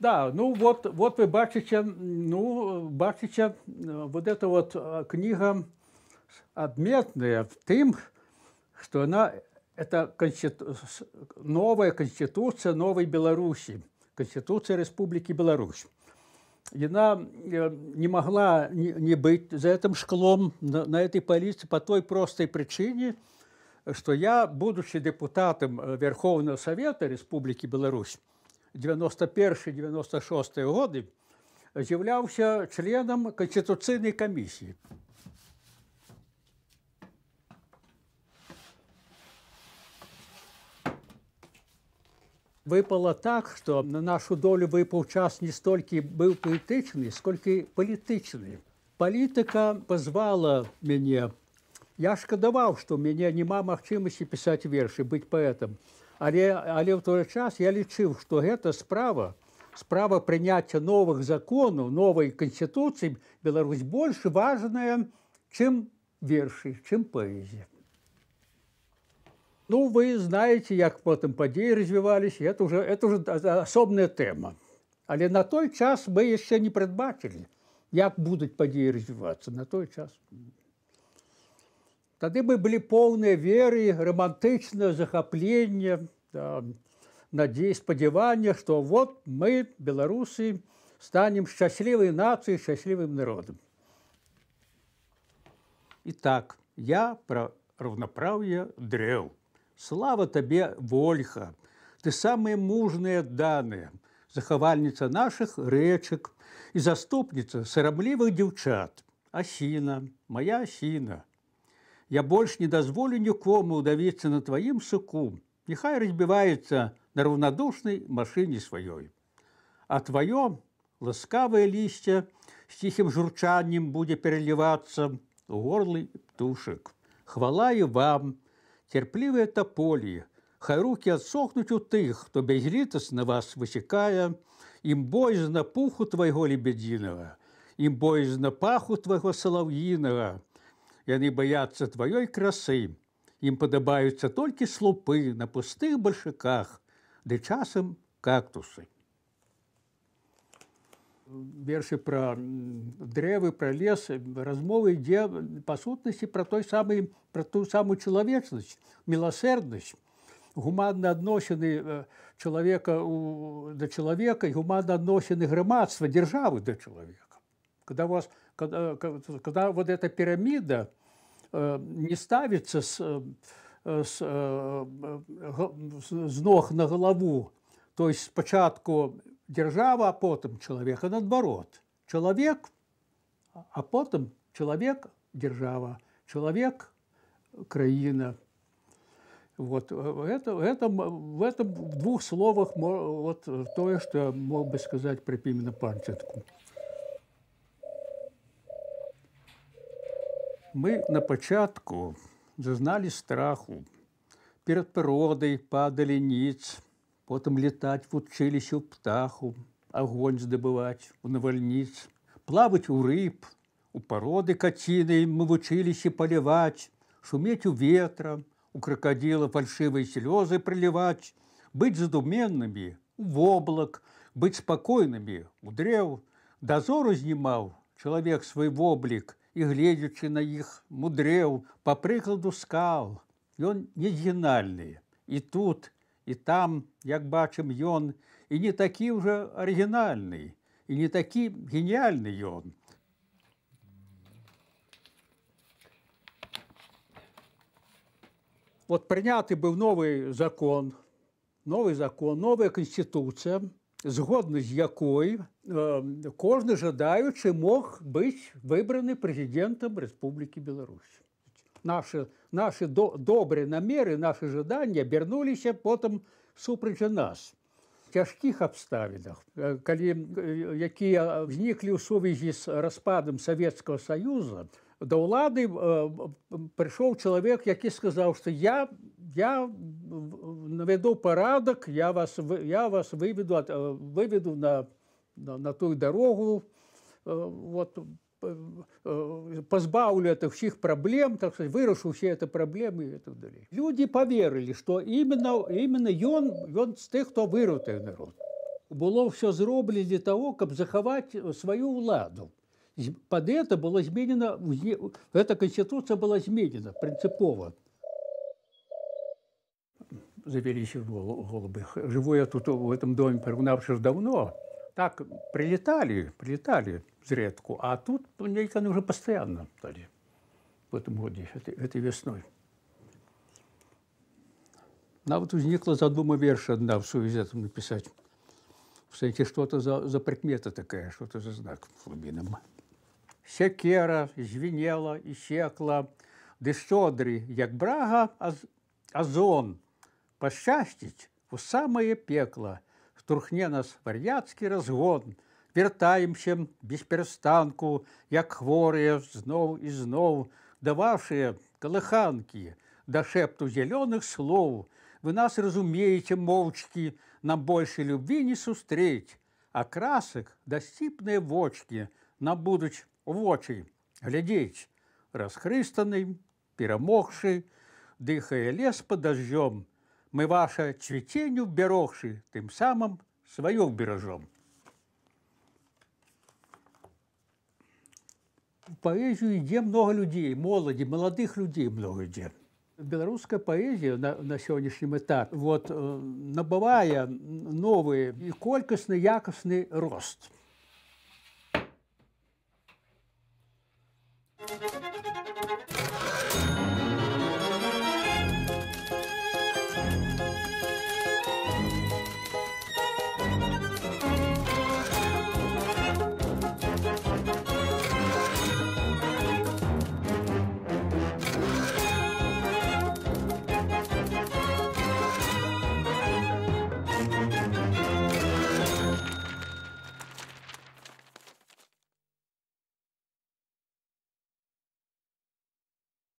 Да, ну вот, вот вы бачите, ну, бачите, вот эта вот книга отметная в том, что она, это конститу... новая конституция новой Беларуси, конституция Республики Беларусь. Она э, не могла не быть за этим шклом, на этой полиции, по той простой причине, что я, будучи депутатом э, Верховного Совета Республики Беларусь, 91-96 годы являлся членом конституционной комиссии. Выпало так, что на нашу долю выпаў час не столько был политичный, сколько политичный. Политика позвала меня. Я шкадаваў, што ў мяне няма магчымасці писать верши, быть поэтом. Але, але ў той час я лічыў, што гэта справа справа прыняцця новых законаў, новай канстытуцыі Беларусь больш важная, чым вершы, чым паэзія. Ну вы знаеце, як потым падзеі развіваліся, это ўжо асобная тэма. Але на той час мы яшчэ не прадбачылі, як будуць падзеі развівацца на той час. Тады мы былі поўныя веры, рамантычнае захапленне, надзей спадзявання, што вот мы, беларусы станем шчаслівай нацыі шчаслівым народам. Итак, я пра равнапраўе дрэў. Слава табе ольха, Ты самыя мужныя даныя, захавальніца наших рэчак і заступніца сарамлівых дзяўчат, Асіна, моя асіна, Я больш не дазволю нікому ўдавіцца на тваім суку. Няхай разбіваецца на равнадушнай машыне сваёй. А тваё ласкавае лісце з ціхім журчаннем будзе пералівацца у горлы птушак. Хвалаю вам, цярплівыя таполі, Хай рукі адсохнуць у тых, хто бязлітас на вас высякае, ім боязна пуху твайго лебядзінага, ім боязна паху твайго салаўінага, Яны баяцца тваёй красы. Ім падабаюцца толькі слупы на пустых бальшыках, ды часам кактусы. Вершы пра дрэвы, пра лес, размовы ідзе па сутнасці пра той самы, пра тую самую чалавечнасць, міласерднасць, гуманна адносіны чалавека да чалавека і гуманна адносіны грамадства дзяржавы да чалавека. Когда, вас, когда, когда вот эта піраміда, Э, не ставіцца з, з, з ног на галаву, То есть спачатку дзяржава, а потым чалавека наадварот. Чалавек, а потым чалавек, дзяржава, чалавек, краіна. Вот, э, это, это, в этом в двух словах вот, тое, э, што мог бы сказаць пры пімена парцятку. Мы на пачатку зазналі страху. Перад прыродай падалі ніц, потым летаць вучыліся ў птаху, агонь здабываць у навальніц, плаваць у рыб, у пароды каціны мы вучыліся паляваць, шумець у ветра, у кракадзіла фальшывай слёзы прыліваць, быць задуменнымі, у воблак, быць спакойнымі, у дрэў, дазор узнімаў чалавек свой воблік, і гледзячы на іх мудрэў па прыкладу скал ён негінальны і тут і там як бачым ён і не такі ўжо арыгінальны і не такі геніяльны ён от прыняты быў новы закон новы закон новая канстытуцыя згодна з якой э, кожны жадаючы мог быць выбраны прэзідэнтам Рэспублікі Беларусь. Нашы до, добрыя намеры, нашы жаданні абярнуліся потым супраць нас цяжкіх абставінах, якія ўзніклі ў сувязі з распадам Савецкага союзюа, да ўлады э, э, прыйшоў чалавек які сказаў што я я навяду парадак я вас я вас выведу э, выведу на на, на тую дарогу вот пазбаўлю это ўсіх праблем так вырашыў усе это праблемы так далей люди поверылі что именно именно ён ён з тых хто выратыў народ было ўсё зроблі для того каб захаваць сваю ўладу под это было изменено, эта конституция была изменена принципово. Завелись голуби. Живу я тут в этом доме, пригнавшись давно. Так прилетали, прилетали зредку, а тут ну, американы уже постоянно стали в этом году, этой, этой весной. Нават узнікла задума верша адна в сувязі этом напісаць. Кстати, что-то за, за прикмета такая, что-то за знак глубинам. сякера звінела і секла, ды шодры, як брага азон, пашчасціць у самае пекла, штурхне нас вар'яцкі разгон, вяртаемся без перастанку, як хворыя зноў і зноў, дававшыя калыханкі, да шэпту зялёных слоў. Вы нас разумееце моўчкі, нам большай любві не сустрэць, а красак дасціпныя вочкі, на будуць вочы глядзець расхрыстаны перамогшы дыхае лес пад дажжом мы ваша цвіценню бярогшы тым самым сваё беражом паэзію ідзе много людзей моладзі маладых людзей много ідзе беларуская паэзія на, на сённяшнім этап вот э, набывае новы і колькасны якасны рост у